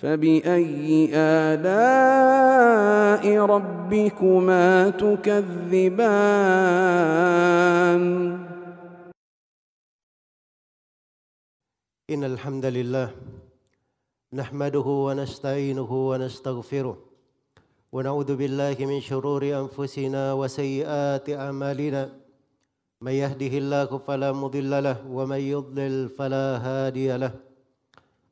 فبأي آلاء ربكما تكذبان إن الحمد لله نحمده ونستعينه ونستغفره ونعوذ بالله من شرور أنفسنا وسيئات أعمالنا من يهده الله فلا مضل له ومن يضلل فلا هادي له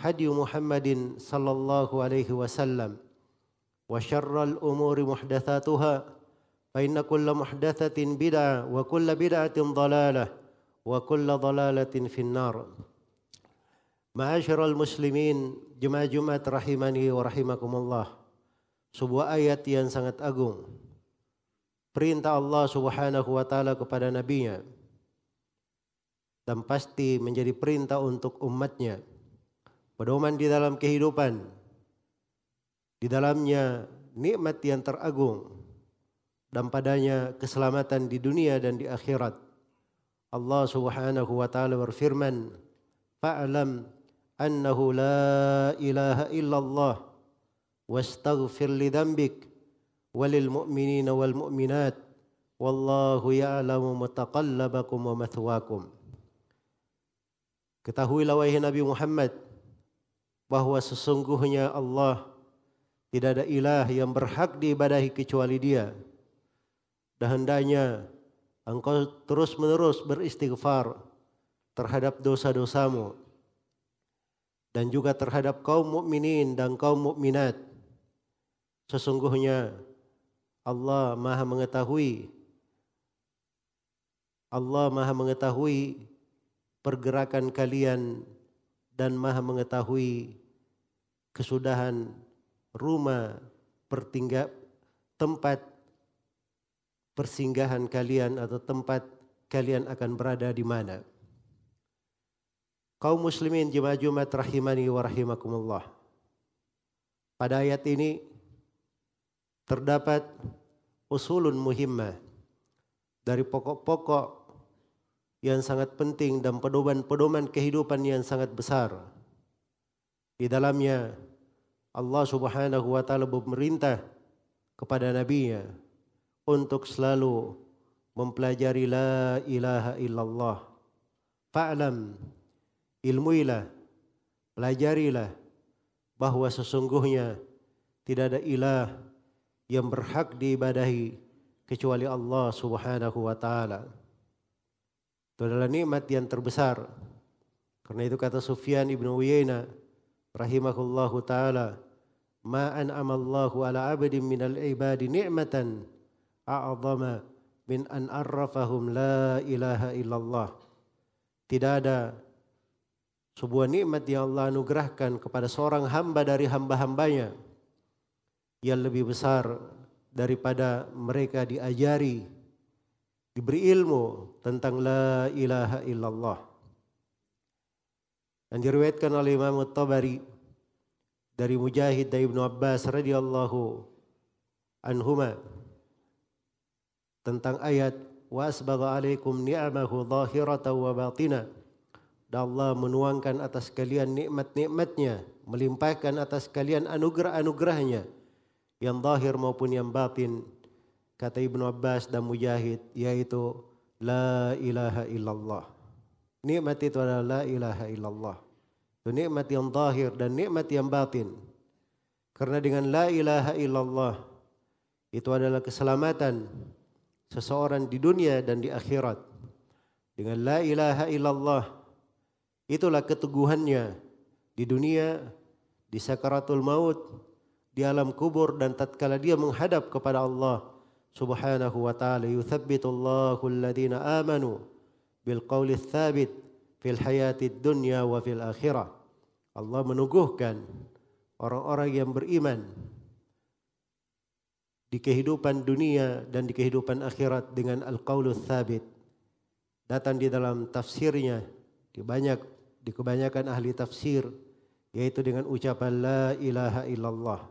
هدي محمد صلى الله عليه وسلم وشر الأمور محدثاتها فإن كل محدثة بدعة وكل بدعة ضلالة وكل ضلالة في النار معاشر المسlimin Jumat Jumat rahimani wa rahimakumullah sebuah ayat yang sangat agung perintah Allah Subhanahu wa taala kepada nabinya dan pasti menjadi perintah untuk umatnya pedoman di dalam kehidupan. Di dalamnya nikmat yang teragung dan padanya keselamatan di dunia dan di akhirat. Allah Subhanahu wa taala berfirman, alam annahu la ilaha illallah wastaghfir li dhanbik wa lil mu'minina wal mu'minat wallahu ya'lamu mutaqallabakum wa mathwakum." Ketahuilah wahai Nabi Muhammad, bahwa sesungguhnya Allah tidak ada ilah yang berhak diibadahi kecuali Dia. Dan hendaknya engkau terus-menerus beristighfar terhadap dosa-dosamu dan juga terhadap kaum mukminin dan kaum mukminat. Sesungguhnya Allah Maha mengetahui Allah Maha mengetahui pergerakan kalian dan maha mengetahui kesudahan rumah pertinggal tempat persinggahan kalian atau tempat kalian akan berada di mana. Kaum muslimin jemaah Jumat rahimani wa rahimakumullah. Pada ayat ini terdapat usulun muhimmah dari pokok-pokok yang sangat penting dan pedoman-pedoman kehidupan yang sangat besar. Di dalamnya Allah Subhanahu wa taala memerintah kepada nabinya untuk selalu mempelajari la ilaha illallah. Fa'lam ilmuilah, pelajarilah bahwa sesungguhnya tidak ada ilah yang berhak diibadahi kecuali Allah Subhanahu wa taala. Itu adalah nikmat yang terbesar. Karena itu kata Sufyan ibnu Uyainah rahimahullahu taala, "Ma an'amallahu ala 'abdin min al ibadi ni'matan a'zama min an arrafahum la ilaha illallah." Tidak ada sebuah nikmat yang Allah anugerahkan kepada seorang hamba dari hamba-hambanya yang lebih besar daripada mereka diajari diberi ilmu tentang la ilaha illallah. Yang diriwayatkan oleh Imam At-Tabari dari Mujahid dari Ibnu Abbas radhiyallahu anhuma tentang ayat wa asbagha alaikum ni'amahu zahiratan wa batina. Dan Allah menuangkan atas kalian nikmat-nikmatnya, melimpahkan atas kalian anugerah-anugerahnya yang zahir maupun yang batin kata Ibnu Abbas dan Mujahid yaitu la ilaha illallah. Nikmat itu adalah la ilaha illallah. Itu nikmat yang zahir dan nikmat yang batin. Karena dengan la ilaha illallah itu adalah keselamatan seseorang di dunia dan di akhirat. Dengan la ilaha illallah itulah keteguhannya di dunia, di sakaratul maut, di alam kubur dan tatkala dia menghadap kepada Allah سبحانه وتعالى يثبت الله الذين آمنوا بالقول الثابت في الحياة الدنيا وفي الآخرة Allah menuguhkan orang-orang yang beriman di kehidupan dunia dan di kehidupan akhirat dengan al-qaulu tsabit datang di dalam tafsirnya di banyak di kebanyakan ahli tafsir yaitu dengan ucapan la ilaha illallah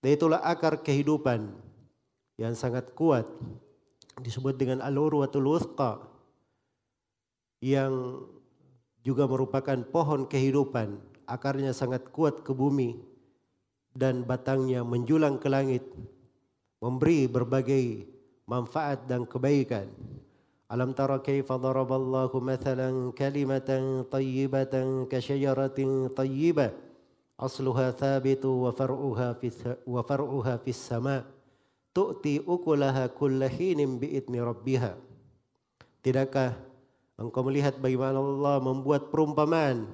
dan itulah akar kehidupan yang sangat kuat disebut dengan al-urwatul wuthqa yang juga merupakan pohon kehidupan akarnya sangat kuat ke bumi dan batangnya menjulang ke langit memberi berbagai manfaat dan kebaikan alam tara kaifa daraballahu mathalan kalimatan tayyibatan ka syajaratin tayyibah asluha thabitu wa far'uha fis wa far'uha fis sama' tu'ti ukulaha kullahinin bi'itni rabbiha. Tidakkah engkau melihat bagaimana Allah membuat perumpamaan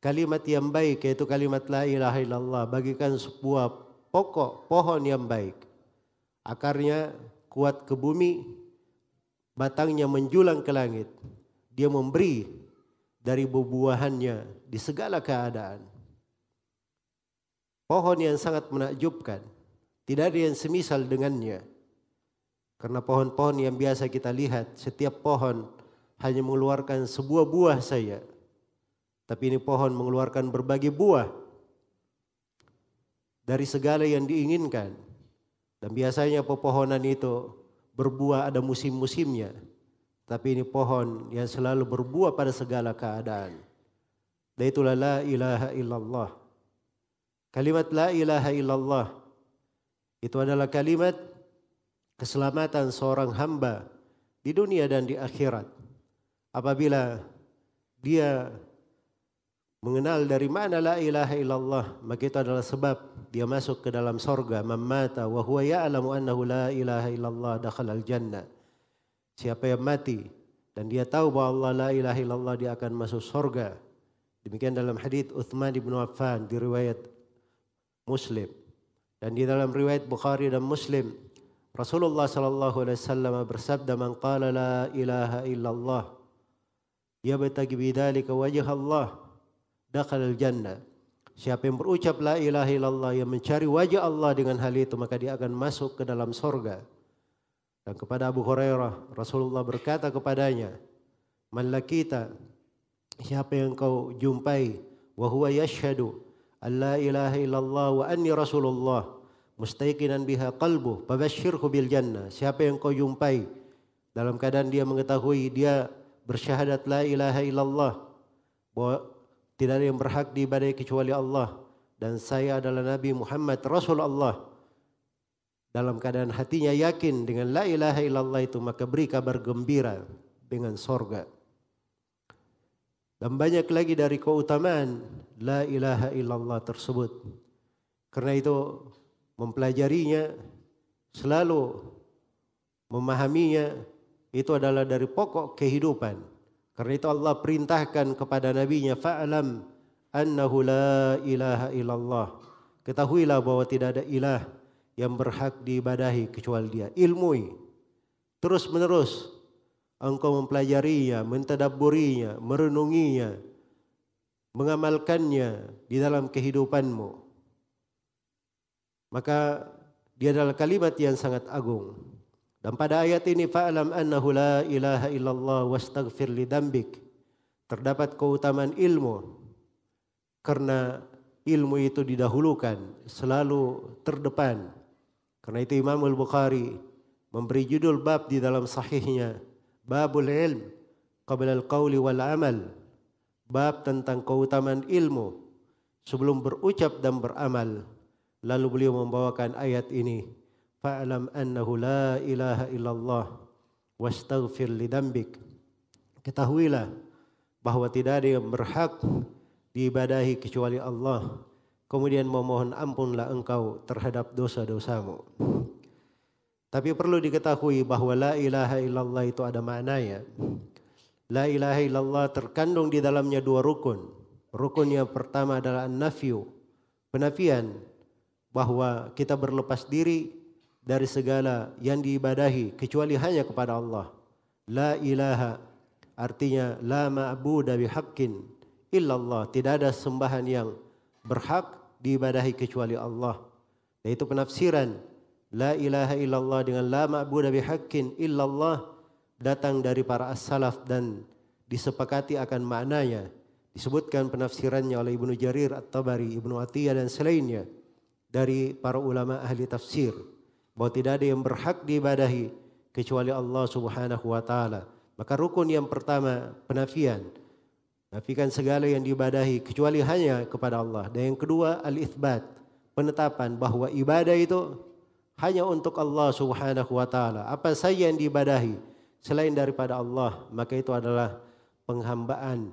kalimat yang baik yaitu kalimat la ilaha illallah bagikan sebuah pokok pohon yang baik. Akarnya kuat ke bumi, batangnya menjulang ke langit. Dia memberi dari bubuahannya di segala keadaan. Pohon yang sangat menakjubkan tidak ada yang semisal dengannya. Karena pohon-pohon yang biasa kita lihat, setiap pohon hanya mengeluarkan sebuah buah saja. Tapi ini pohon mengeluarkan berbagai buah dari segala yang diinginkan. Dan biasanya pepohonan itu berbuah ada musim-musimnya. Tapi ini pohon yang selalu berbuah pada segala keadaan. Dan itulah la ilaha illallah. Kalimat la ilaha illallah itu adalah kalimat keselamatan seorang hamba di dunia dan di akhirat. Apabila dia mengenal dari mana la ilaha illallah maka itu adalah sebab dia masuk ke dalam sorga mamata wa huwa ya'lamu annahu la ilaha illallah dakhala al jannah siapa yang mati dan dia tahu bahwa Allah la ilaha illallah dia akan masuk sorga demikian dalam hadis Uthman bin Affan di riwayat Muslim dan di dalam riwayat Bukhari dan Muslim, Rasulullah sallallahu alaihi wasallam bersabda, "Man qala la ilaha illallah yabtaghi bidzalika wajha Allah, dakhala al-jannah." Siapa yang berucap la ilaha illallah yang mencari wajah Allah dengan hal itu maka dia akan masuk ke dalam sorga. Dan kepada Abu Hurairah Rasulullah berkata kepadanya, "Man lakita siapa yang kau jumpai wa huwa yashhadu Allah ilaha إله wa anni rasulullah, رسول الله مستيقنا بها قلبه فبشره بالجنة siapa yang kau jumpai dalam keadaan dia mengetahui dia bersyahadat la ilaha illallah bahwa tidak ada yang berhak di diibadai kecuali Allah dan saya adalah Nabi Muhammad Rasulullah dalam keadaan hatinya yakin dengan la ilaha illallah itu maka beri kabar gembira dengan sorga. Dan banyak lagi dari keutamaan la ilaha illallah tersebut. Karena itu mempelajarinya selalu memahaminya itu adalah dari pokok kehidupan. Karena itu Allah perintahkan kepada nabinya fa'lam annahu la ilaha illallah. Ketahuilah bahwa tidak ada ilah yang berhak diibadahi kecuali dia. Ilmui terus menerus engkau mempelajarinya, mentadaburinya, merenunginya, mengamalkannya di dalam kehidupanmu. Maka dia adalah kalimat yang sangat agung. Dan pada ayat ini faalam annahu la ilaha illallah wastaghfir li dambik. Terdapat keutamaan ilmu karena ilmu itu didahulukan, selalu terdepan. Karena itu Imam Al-Bukhari memberi judul bab di dalam sahihnya Babul ilm qabla al-qawli wal amal. Bab tentang keutamaan ilmu sebelum berucap dan beramal. Lalu beliau membawakan ayat ini. faalam annahu la ilaha illallah wastaghfir lidambik. Ketahuilah bahwa tidak ada yang berhak diibadahi kecuali Allah. Kemudian memohon ampunlah engkau terhadap dosa-dosamu. Tapi perlu diketahui bahwa la ilaha illallah itu ada maknanya. La ilaha illallah terkandung di dalamnya dua rukun. Rukun yang pertama adalah nafyu, penafian bahwa kita berlepas diri dari segala yang diibadahi kecuali hanya kepada Allah. La ilaha artinya la ma'budu bihaqqin illallah. Tidak ada sembahan yang berhak diibadahi kecuali Allah. Yaitu penafsiran la ilaha illallah dengan la ma'budu bihaqqin illallah datang dari para as-salaf dan disepakati akan maknanya. Disebutkan penafsirannya oleh Ibnu Jarir At-Tabari, Ibnu Atiyah dan selainnya dari para ulama ahli tafsir bahwa tidak ada yang berhak diibadahi kecuali Allah Subhanahu wa taala. Maka rukun yang pertama penafian. Nafikan segala yang diibadahi kecuali hanya kepada Allah. Dan yang kedua al-itsbat, penetapan bahwa ibadah itu hanya untuk Allah Subhanahu wa taala. Apa saja yang diibadahi selain daripada Allah, maka itu adalah penghambaan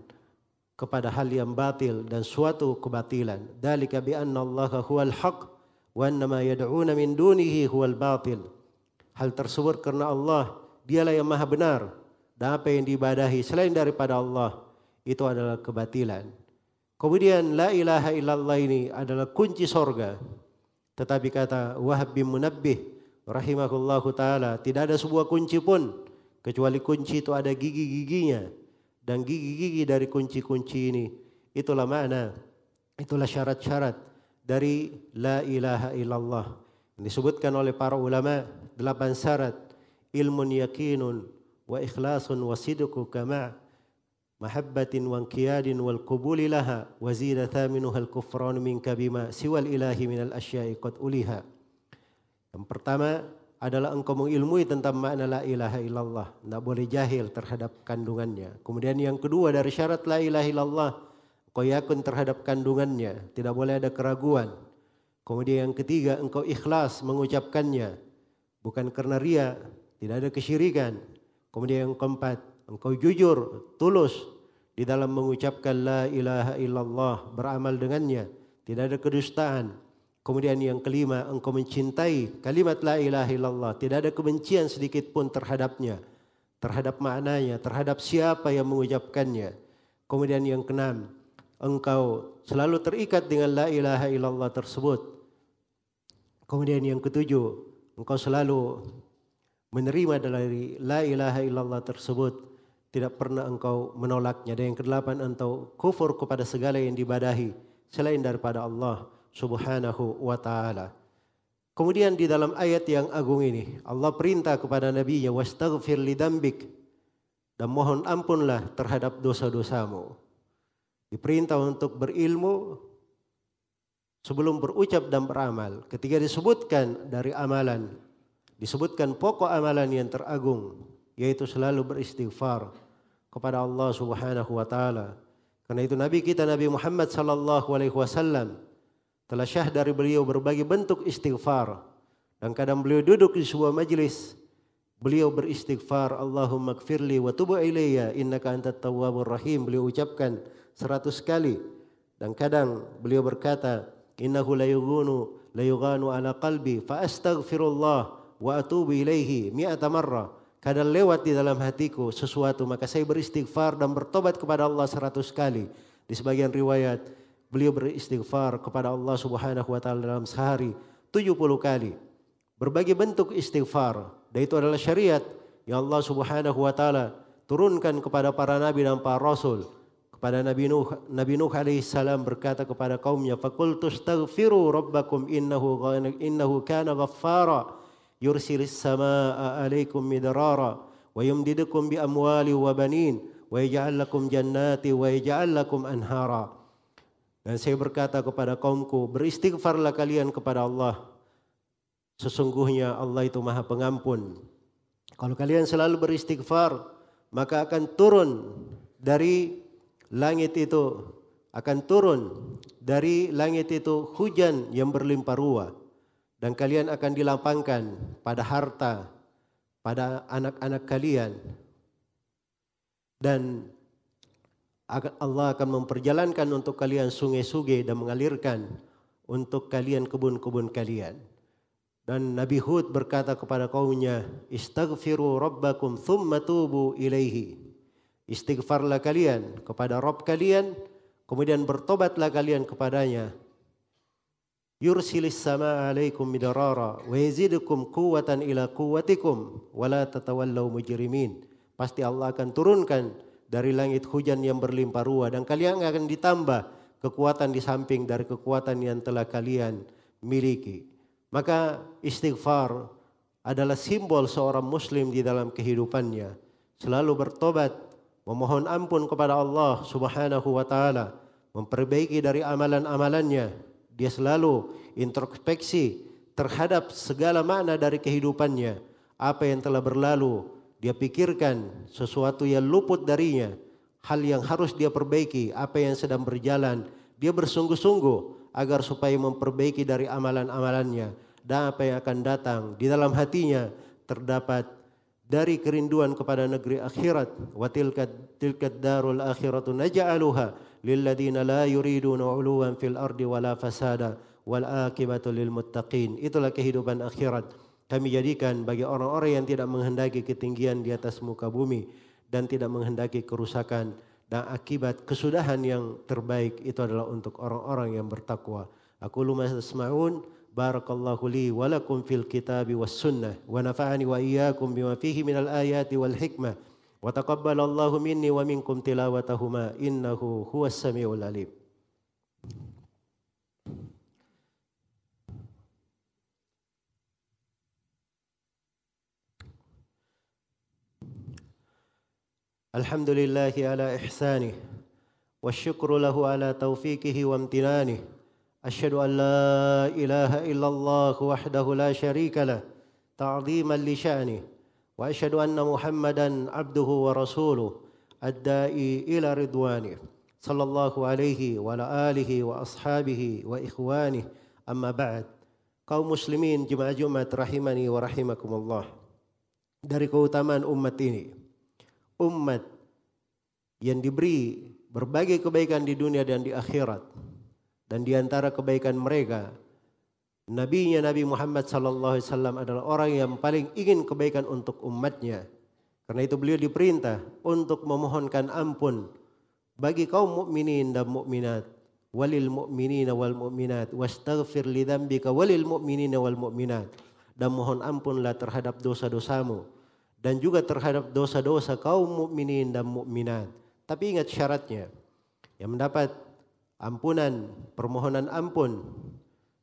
kepada hal yang batil dan suatu kebatilan. Dalika bi anna Allah huwal haq wa anna ma yad'una min dunihi huwal batil. Hal tersebut karena Allah dialah yang maha benar dan apa yang diibadahi selain daripada Allah itu adalah kebatilan. Kemudian la ilaha illallah ini adalah kunci sorga. Tetapi kata Wahab bin Munabbih rahimahullahu taala, tidak ada sebuah kunci pun kecuali kunci itu ada gigi-giginya dan gigi-gigi dari kunci-kunci ini itulah makna itulah syarat-syarat dari la ilaha illallah yang disebutkan oleh para ulama delapan syarat ilmun yakinun wa ikhlasun wa sidqu kama mahabbatin wa qiyadin wal qubuli laha wa zida thaminuha al kufran minka bima siwal ilahi yang pertama adalah engkau mengilmui tentang makna la ilaha illallah tidak boleh jahil terhadap kandungannya kemudian yang kedua dari syarat la ilaha illallah engkau yakin terhadap kandungannya tidak boleh ada keraguan kemudian yang ketiga engkau ikhlas mengucapkannya bukan karena ria tidak ada kesyirikan kemudian yang keempat engkau jujur, tulus di dalam mengucapkan la ilaha illallah, beramal dengannya, tidak ada kedustaan. Kemudian yang kelima, engkau mencintai kalimat la ilaha illallah, tidak ada kebencian sedikit pun terhadapnya, terhadap maknanya, terhadap siapa yang mengucapkannya. Kemudian yang keenam, engkau selalu terikat dengan la ilaha illallah tersebut. Kemudian yang ketujuh, engkau selalu menerima dari la ilaha illallah tersebut tidak pernah engkau menolaknya. Dan yang kedelapan engkau kufur kepada segala yang dibadahi selain daripada Allah subhanahu wa ta'ala. Kemudian di dalam ayat yang agung ini Allah perintah kepada Nabi ya wastaghfir lidambik dan mohon ampunlah terhadap dosa-dosamu. Diperintah untuk berilmu sebelum berucap dan beramal. Ketika disebutkan dari amalan, disebutkan pokok amalan yang teragung yaitu selalu beristighfar kepada Allah Subhanahu wa taala. Karena itu Nabi kita Nabi Muhammad sallallahu alaihi wasallam telah syah dari beliau berbagai bentuk istighfar. Dan kadang beliau duduk di sebuah majlis, beliau beristighfar, Allahumma gfirli wa tubu ilayya innaka antat tawwabur rahim. Beliau ucapkan seratus kali. Dan kadang beliau berkata, innahu layugunu layuganu ala qalbi fa astaghfirullah wa atubu ilaihi mi'ata marrah. kadang lewat di dalam hatiku sesuatu maka saya beristighfar dan bertobat kepada Allah seratus kali. Di sebagian riwayat beliau beristighfar kepada Allah Subhanahu wa taala dalam sehari 70 kali. Berbagai bentuk istighfar dan itu adalah syariat yang Allah Subhanahu wa taala turunkan kepada para nabi dan para rasul. Kepada Nabi Nuh, Nabi Nuh alaihissalam berkata kepada kaumnya, "Fakultu astaghfiru rabbakum innahu innahu kana ghaffara." yursilis samaa alaikum midrara wa yumdidukum bi amwali jannati anhara. Dan saya berkata kepada kaumku, beristighfarlah kalian kepada Allah. Sesungguhnya Allah itu Maha Pengampun. Kalau kalian selalu beristighfar, maka akan turun dari langit itu akan turun dari langit itu hujan yang berlimpah ruah dan kalian akan dilampangkan pada harta, pada anak-anak kalian. Dan Allah akan memperjalankan untuk kalian sungai-sungai dan mengalirkan untuk kalian kebun-kebun kalian. Dan Nabi Hud berkata kepada kaumnya, Istaghfiru Rabbakum thumma tubu ilaihi. Istighfarlah kalian kepada Rabb kalian, kemudian bertobatlah kalian kepadanya, yursilis sama alaikum midarara wa yazidukum quwwatan ila quwwatikum wa la tatawallaw mujrimin. Pasti Allah akan turunkan dari langit hujan yang berlimpah ruah dan kalian akan ditambah kekuatan di samping dari kekuatan yang telah kalian miliki. Maka istighfar adalah simbol seorang muslim di dalam kehidupannya. Selalu bertobat, memohon ampun kepada Allah Subhanahu wa taala, memperbaiki dari amalan-amalannya dia selalu introspeksi terhadap segala makna dari kehidupannya. Apa yang telah berlalu, dia pikirkan sesuatu yang luput darinya. Hal yang harus dia perbaiki, apa yang sedang berjalan. Dia bersungguh-sungguh agar supaya memperbaiki dari amalan-amalannya. Dan apa yang akan datang di dalam hatinya terdapat dari kerinduan kepada negeri akhirat. Wa darul akhiratun naja'aluha lilladina la yuriduna uluwan fil ardi wala fasada wal akibatu Itulah kehidupan akhirat. Kami jadikan bagi orang-orang yang tidak menghendaki ketinggian di atas muka bumi dan tidak menghendaki kerusakan dan akibat kesudahan yang terbaik itu adalah untuk orang-orang yang bertakwa. Aku luma tasma'un barakallahu li wa lakum fil kitabi was sunnah wa nafa'ani wa iyyakum bima fihi minal ayati wal hikmah. وتقبل الله مني ومنكم تلاوتهما إنه هو السميع العليم الحمد لله على إحسانه والشكر له على توفيقه وامتنانه أشهد أن لا إله إلا الله وحده لا شريك له تعظيما لشأنه واشهد ان محمدا عبده ورسوله الداعي الى رضوانه صلى الله عليه وعلى اله واصحابه واخوانه اما بعد kaum muslimin jemaah Jumat rahimani wa rahimakumullah dari keutamaan umat ini umat yang diberi berbagai kebaikan di dunia dan di akhirat dan di antara kebaikan mereka Nabinya Nabi Muhammad sallallahu alaihi wasallam adalah orang yang paling ingin kebaikan untuk umatnya. Karena itu beliau diperintah untuk memohonkan ampun bagi kaum mukminin dan mukminat. Walil mu'minina wal mu'minat wastaghfir li dzambika walil mu'minina wal mu'minat. Dan mohon ampunlah terhadap dosa-dosamu dan juga terhadap dosa-dosa kaum mukminin dan mukminat. Tapi ingat syaratnya. Yang mendapat ampunan, permohonan ampun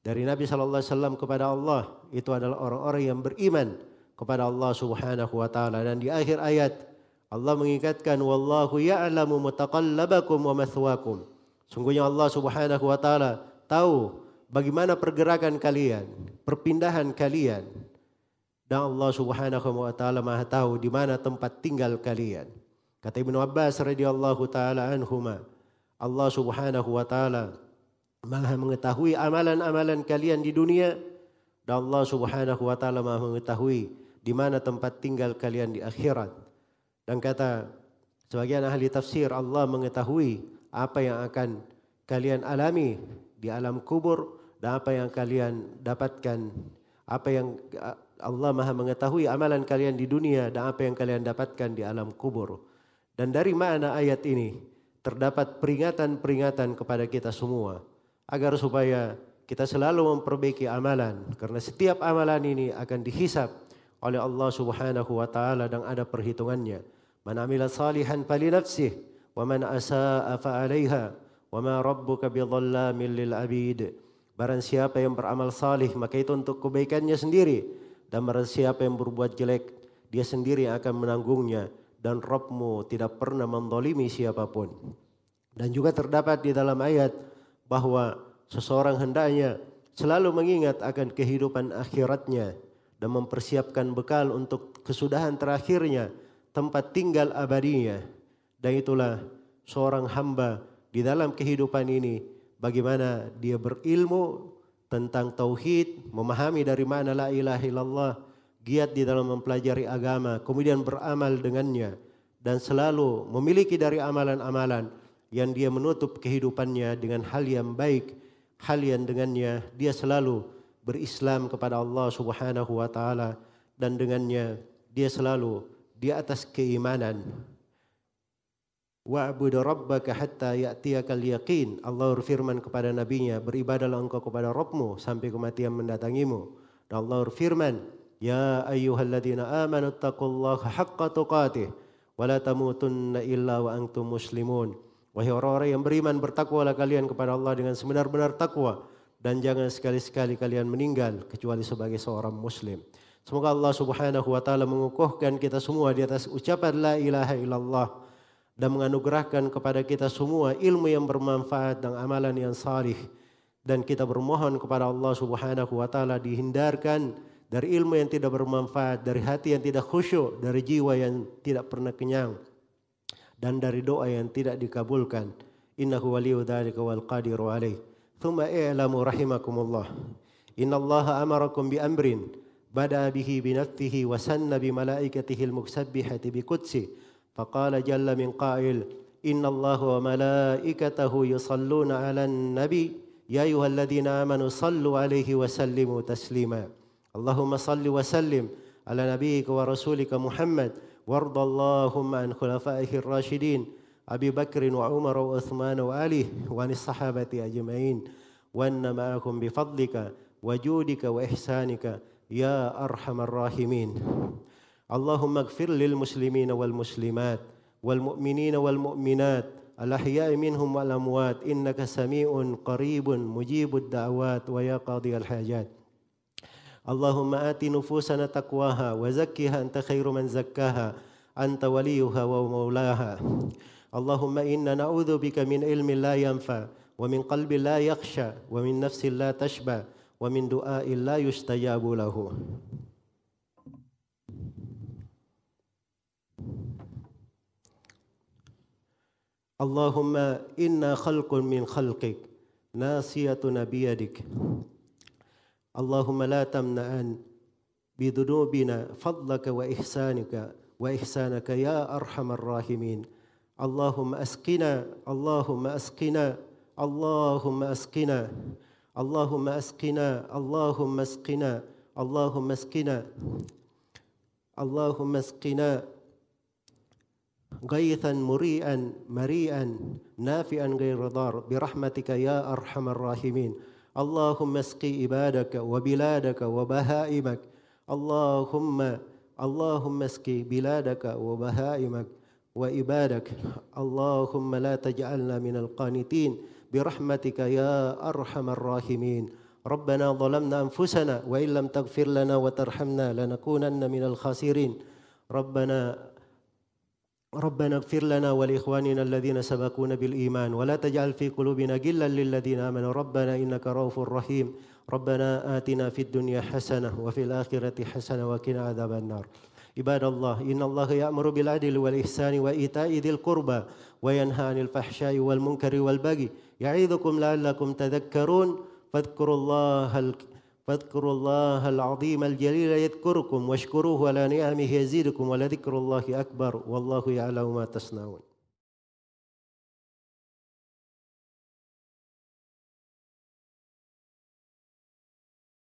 dari Nabi Shallallahu Alaihi Wasallam kepada Allah itu adalah orang-orang yang beriman kepada Allah Subhanahu Wa Taala dan di akhir ayat Allah mengingatkan wallahu ya'lamu mutaqallabakum wa mathwakum sungguhnya Allah Subhanahu Wa Taala tahu bagaimana pergerakan kalian perpindahan kalian dan Allah Subhanahu Wa Taala maha tahu di mana tempat tinggal kalian kata Ibnu Abbas radhiyallahu taala anhuma Allah Subhanahu Wa Taala maha mengetahui amalan-amalan kalian di dunia dan Allah Subhanahu wa taala maha mengetahui di mana tempat tinggal kalian di akhirat. Dan kata sebagian ahli tafsir Allah mengetahui apa yang akan kalian alami di alam kubur dan apa yang kalian dapatkan apa yang Allah Maha mengetahui amalan kalian di dunia dan apa yang kalian dapatkan di alam kubur. Dan dari mana ayat ini terdapat peringatan-peringatan kepada kita semua agar supaya kita selalu memperbaiki amalan karena setiap amalan ini akan dihisap oleh Allah Subhanahu wa taala dan ada perhitungannya. Man amila salihan fali nafsih wa man asaa fa 'alaiha wa ma rabbuka bidhallamin lil 'abid. Barang siapa yang beramal salih maka itu untuk kebaikannya sendiri dan barang siapa yang berbuat jelek dia sendiri yang akan menanggungnya dan Rabbmu tidak pernah mendolimi siapapun. Dan juga terdapat di dalam ayat bahwa seseorang hendaknya selalu mengingat akan kehidupan akhiratnya dan mempersiapkan bekal untuk kesudahan terakhirnya, tempat tinggal abadinya. Dan itulah seorang hamba di dalam kehidupan ini bagaimana dia berilmu tentang tauhid, memahami dari mana la ilaha illallah, giat di dalam mempelajari agama, kemudian beramal dengannya dan selalu memiliki dari amalan-amalan yang dia menutup kehidupannya dengan hal yang baik, hal yang dengannya dia selalu berislam kepada Allah Subhanahu wa taala dan dengannya dia selalu di atas keimanan. Wa'bud rabbaka hatta ya'tiyakal yaqin. Allah berfirman kepada nabinya, beribadahlah engkau kepada Rabbmu sampai kematian mendatangimu. Dan Allah berfirman, Ya ayyuhalladzina amanu taqullaha haqqa tuqatih wa la tamutunna illa wa antum muslimun. Wahai orang-orang yang beriman, bertakwalah kalian kepada Allah dengan sebenar-benar takwa dan jangan sekali-sekali kalian meninggal kecuali sebagai seorang muslim. Semoga Allah Subhanahu wa taala mengukuhkan kita semua di atas ucapan la ilaha illallah dan menganugerahkan kepada kita semua ilmu yang bermanfaat dan amalan yang salih dan kita bermohon kepada Allah Subhanahu wa taala dihindarkan dari ilmu yang tidak bermanfaat, dari hati yang tidak khusyuk, dari jiwa yang tidak pernah kenyang dan dari doa yang tidak dikabulkan. Innahu waliyu dzalika wal qadiru alaih. Thumma i'lamu rahimakumullah. Inna Allah amarakum bi amrin bada bihi bi wa sanna bi malaikatihi al musabbihati bi qudsi. Faqala jalla min qail Inna Allah wa malaikatahu yusalluna 'alan nabi ya amanu sallu 'alaihi wa sallimu taslima. Allahumma salli wa sallim ala nabiyyika wa rasulika Muhammad وارض اللهم عن خلفائه الراشدين أبي بكر وعمر وعثمان وعلي وعن الصحابة أجمعين وأن معهم بفضلك وجودك وإحسانك يا أرحم الراحمين اللهم اغفر للمسلمين والمسلمات والمؤمنين والمؤمنات الأحياء منهم والأموات إنك سميع قريب مجيب الدعوات ويا قاضي الحاجات اللهم آت نفوسنا تقواها وزكها أنت خير من زكاها أنت وليها ومولاها اللهم إنا نعوذ بك من علم لا ينفع ومن قلب لا يخشى ومن نفس لا تشبع ومن دعاء لا يستجاب له اللهم إنا خلق من خلقك ناصيتنا بيدك اللهم لا تمنعن بذنوبنا فضلك وإحسانك وإحسانك يا أرحم الراحمين اللهم أسقنا اللهم أسقنا اللهم أسقنا اللهم أسقنا اللهم أسقنا اللهم أسقنا اللهم أسقنا غيثا مريئا مريئا نافئا غير ضار برحمتك يا أرحم الراحمين اللهم اسقي عبادك وبلادك وبهائمك اللهم اللهم اسقي بلادك وبهائمك وعبادك اللهم لا تجعلنا من القانتين برحمتك يا أرحم الراحمين ربنا ظلمنا أنفسنا وإن لم تغفر لنا وترحمنا لنكونن من الخاسرين ربنا ربنا اغفر لنا ولاخواننا الذين سبقونا بالايمان ولا تجعل في قلوبنا غلا للذين امنوا ربنا انك رؤوف رحيم ربنا اتنا في الدنيا حسنه وفي الاخره حسنه وقنا عذاب النار عباد الله إن الله يأمر بالعدل والإحسان وإيتاء ذي القربى وينهى عن الفحشاء والمنكر والبغي يعظكم لعلكم تذكرون فاذكروا الله فاذكروا الله العظيم الجليل يذكركم واشكروه على نعمه يزيدكم ولذكر الله أكبر والله يعلم ما تصنعون